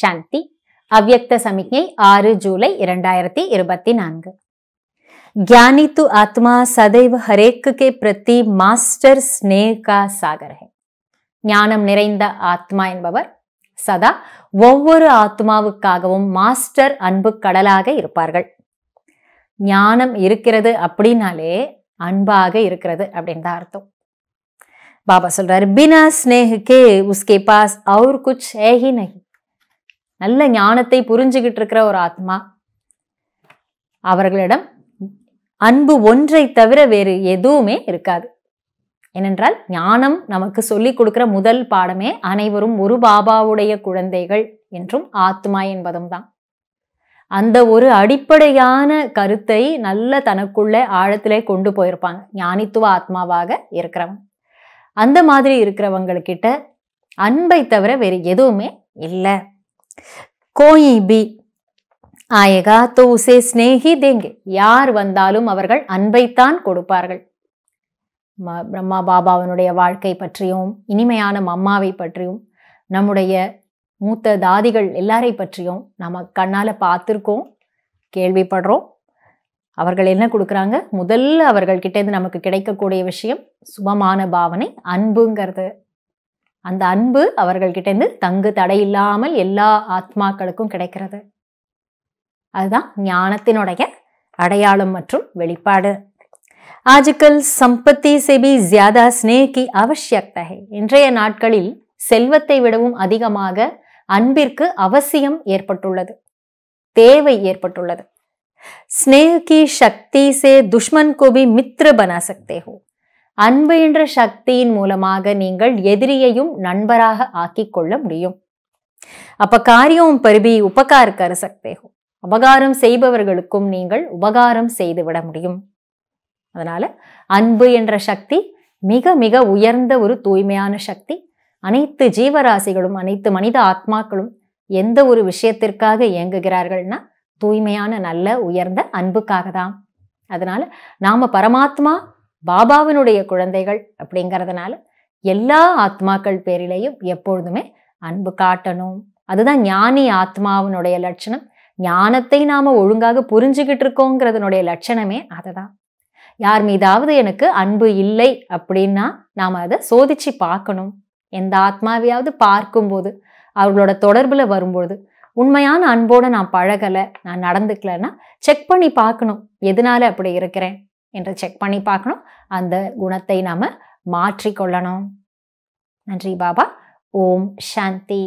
சாந்தி அவ்யக்த சமிக்ஞை ஆறு ஜூலை இரண்டாயிரத்தி இருபத்தி நான்கு ज्ञानी ஆத்மா आत्मा சதைவ ஹரேக்கு கே பிரதி மாஸ்டர் ஸ்னேகா சாகர் ஞானம் நிறைந்த ஆத்மா என்பவர் சதா ஒவ்வொரு ஆத்மாவுக்காகவும் மாஸ்டர் அன்பு கடலாக இருப்பார்கள் ஞானம் இருக்கிறது அப்படின்னாலே அன்பாக இருக்கிறது அப்படின்னு தான் அர்த்தம் பாபா சொல்றாரு பினா ஸ்னேகுக்கே உஸ்கே பாஸ் அவர் குச் ஹே நகி நல்ல ஞானத்தை புரிஞ்சுக்கிட்டு இருக்கிற ஒரு ஆத்மா அவர்களிடம் அன்பு ஒன்றை தவிர வேறு எதுவுமே இருக்காது ஏனென்றால் ஞானம் நமக்கு சொல்லி கொடுக்கிற முதல் பாடமே அனைவரும் ஒரு பாபாவுடைய குழந்தைகள் என்றும் ஆத்மா என்பதும் தான் அந்த ஒரு அடிப்படையான கருத்தை நல்ல தனக்குள்ள ஆழத்திலே கொண்டு போயிருப்பாங்க ஞானித்துவ ஆத்மாவாக இருக்கிறவங்க அந்த மாதிரி இருக்கிறவங்கக்கிட்ட அன்பை தவிர வேறு எதுவுமே இல்லை கோயி பி ஆயகா தோ உசே ஸ்னேகி தேங்கே யார் வந்தாலும் அவர்கள் அன்பைத்தான் கொடுப்பார்கள் பிரம்மா பாபாவனுடைய வாழ்க்கை பற்றியும் இனிமையான மம்மாவை பற்றியும் நம்முடைய மூத்த தாதிகள் எல்லாரை பற்றியும் நம்ம கண்ணால் பார்த்துருக்கோம் கேள்விப்படுறோம் அவர்கள் என்ன கொடுக்குறாங்க முதல்ல அவர்கள்கிட்டேருந்து நமக்கு கிடைக்கக்கூடிய விஷயம் சுபமான பாவனை அன்புங்கிறது அந்த அன்பு அவர்கள்கிட்டேருந்து தங்கு தடையில்லாமல் எல்லா ஆத்மாக்களுக்கும் கிடைக்கிறது அதுதான் ஞானத்தினுடைய அடையாளம் மற்றும் வெளிப்பாடு ஆஜிக்கல் சம்பத்தி செபி ஜியாதா ஸ்னேகி அவசியத்தகை இன்றைய நாட்களில் செல்வத்தை விடவும் அதிகமாக அன்பிற்கு அவசியம் ஏற்பட்டுள்ளது தேவை ஏற்பட்டுள்ளது ஸ்னேகி சக்தி சே துஷ்மன் கோபி மித்ர பனாசக்தேகோ அன்பு என்ற சக்தியின் மூலமாக நீங்கள் எதிரியையும் நண்பராக ஆக்கிக்கொள்ள முடியும் அப்ப காரியம் பருவி உபகார கருசக்தேகம் அபகாரம் செய்பவர்களுக்கும் நீங்கள் உபகாரம் செய்து விட முடியும் அதனால அன்பு என்ற சக்தி மிக மிக உயர்ந்த ஒரு தூய்மையான சக்தி அனைத்து ஜீவராசிகளும் அனைத்து மனித ஆத்மாக்களும் எந்த ஒரு விஷயத்திற்காக இயங்குகிறார்கள்னா தூய்மையான நல்ல உயர்ந்த அன்புக்காக தான் அதனால நாம பரமாத்மா பாபாவினுடைய குழந்தைகள் அப்படிங்கிறதுனால எல்லா ஆத்மாக்கள் பேரிலையும் எப்பொழுதுமே அன்பு காட்டணும் அதுதான் ஞானி ஆத்மாவினுடைய லட்சணம் ஞானத்தை நாம் ஒழுங்காக புரிஞ்சுக்கிட்டு இருக்கோங்கிறதுனுடைய லட்சணமே அதுதான் யார் மீதாவது எனக்கு அன்பு இல்லை அப்படின்னா நாம் அதை சோதிச்சு பார்க்கணும் எந்த ஆத்மாவையாவது பார்க்கும்போது அவர்களோட தொடர்பில் வரும்பொழுது உண்மையான அன்போடு நான் பழகலை நான் நடந்துக்கலைன்னா செக் பண்ணி பார்க்கணும் எதனால அப்படி இருக்கிறேன் என்று செக் பண்ணி பார்க்கணும் அந்த குணத்தை நாம் மாற்றிக்கொள்ளணும் நன்றி பாபா ஓம் சாந்தி